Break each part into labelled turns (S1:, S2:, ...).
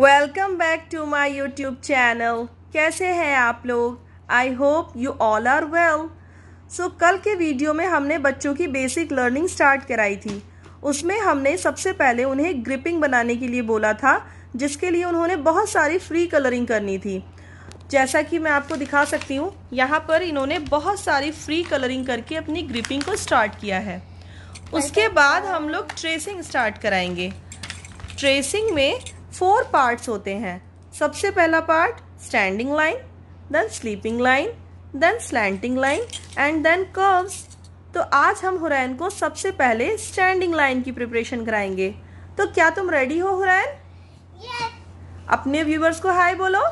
S1: Welcome back to my YouTube channel कैसे हैं आप लोग I hope you all are well so कल के वीडियो में हमने बच्चों की बेसिक लर्निंग स्टार्ट कराई थी उसमें हमने सबसे पहले उन्हें ग्रिपिंग बनाने के लिए बोला था जिसके लिए उन्होंने बहुत सारी फ्री कलरिंग करनी थी जैसा कि मैं आपको दिखा सकती हूँ यहाँ पर इन्होंने बहुत सारी फ्री कलरिंग करके अपनी ग्रिपिंग को स्टार्ट किया है उसके बाद हम लोग ट्रेसिंग स्टार्ट कराएंगे ट्रेसिंग में फोर पार्ट्स होते हैं सबसे पहला part standing line then sleeping line then slanting line and then curves तो आज हम हुरैन को सबसे पहले स्टैंडिंग लाइन की प्रिपरेशन कराएंगे तो क्या तुम रेडी हो हुरैन yes. अपने व्यूवर्स को हाय बोलो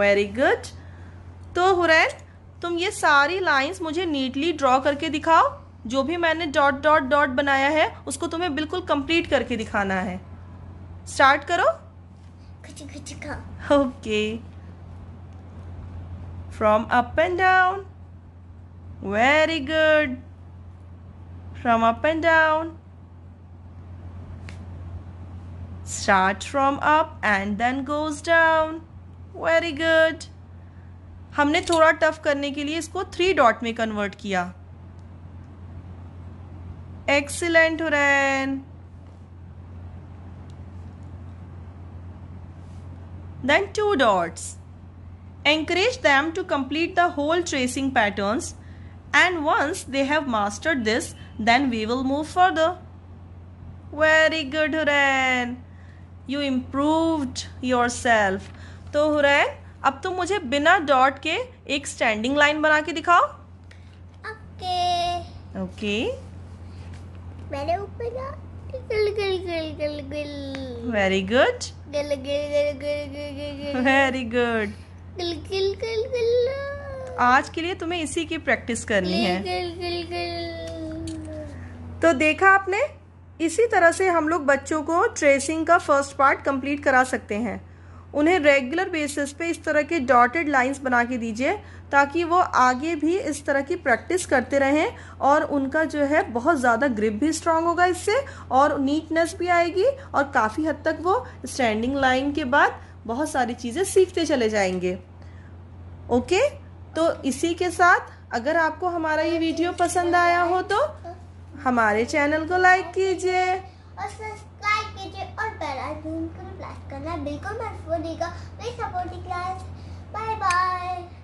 S1: वेरी गुड तो हुरैन तुम ये सारी लाइंस मुझे नीटली ड्रॉ करके दिखाओ जो भी मैंने डॉट डॉट डॉट बनाया है उसको तुम्हें बिल्कुल कंप्लीट करके दिखाना है स्टार्ट करो okay from up and down very good from up and down start from up and then goes down very good हमने थोड़ा टफ करने के लिए इसको थ्री डॉट में कन्वर्ट किया excellent Hurain then two dots. Encourage them to complete the whole tracing patterns and once they have mastered this, then we will move further. Very good, Huren. You improved yourself. तो Huren, अब तुम मुझे बिना dot के एक standing line बना के दिखाओ ओके ओके मैंने ऊपर वेरी गुड वेरी गुड आज के लिए तुम्हें इसी की प्रैक्टिस करनी है तो देखा आपने इसी तरह से हम लोग बच्चों को ट्रेसिंग का फर्स्ट पार्ट कंप्लीट करा सकते हैं उन्हें रेगुलर बेसिस पे इस तरह के डॉटेड लाइंस बना के दीजिए ताकि वो आगे भी इस तरह की प्रैक्टिस करते रहें और उनका जो है बहुत ज़्यादा ग्रिप भी स्ट्रांग होगा इससे और नीटनेस भी आएगी और काफ़ी हद तक वो स्टैंडिंग लाइन के बाद बहुत सारी चीज़ें सीखते चले जाएंगे ओके तो इसी के साथ अगर आपको हमारा ये वीडियो पसंद आया हो तो हमारे चैनल को लाइक कीजिए सब्सक्राइब करना बिल्कुल मत भूलिएगा please supporting class bye bye